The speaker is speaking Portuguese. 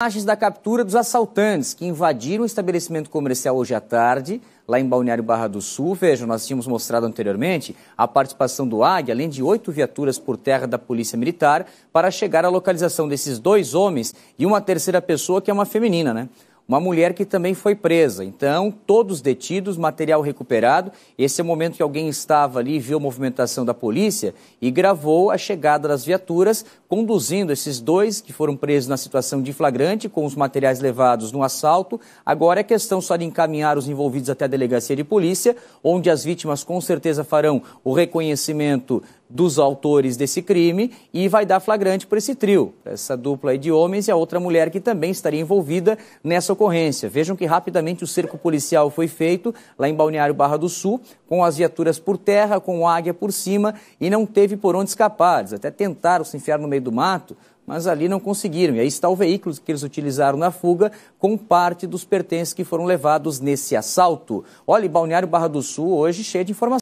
Imagens da captura dos assaltantes que invadiram o estabelecimento comercial hoje à tarde, lá em Balneário Barra do Sul. Vejam, nós tínhamos mostrado anteriormente a participação do AG, além de oito viaturas por terra da Polícia Militar, para chegar à localização desses dois homens e uma terceira pessoa que é uma feminina, né? uma mulher que também foi presa. Então, todos detidos, material recuperado. Esse é o momento que alguém estava ali, viu a movimentação da polícia e gravou a chegada das viaturas, conduzindo esses dois que foram presos na situação de flagrante, com os materiais levados no assalto. Agora é questão só de encaminhar os envolvidos até a delegacia de polícia, onde as vítimas com certeza farão o reconhecimento dos autores desse crime e vai dar flagrante para esse trio, essa dupla de homens e a outra mulher que também estaria envolvida nessa ocorrência. Vejam que rapidamente o cerco policial foi feito lá em Balneário Barra do Sul, com as viaturas por terra, com o águia por cima e não teve por onde escapar. Eles até tentaram se enfiar no meio do mato, mas ali não conseguiram. E aí está o veículo que eles utilizaram na fuga, com parte dos pertences que foram levados nesse assalto. Olha, Balneário Barra do Sul hoje cheio de informações.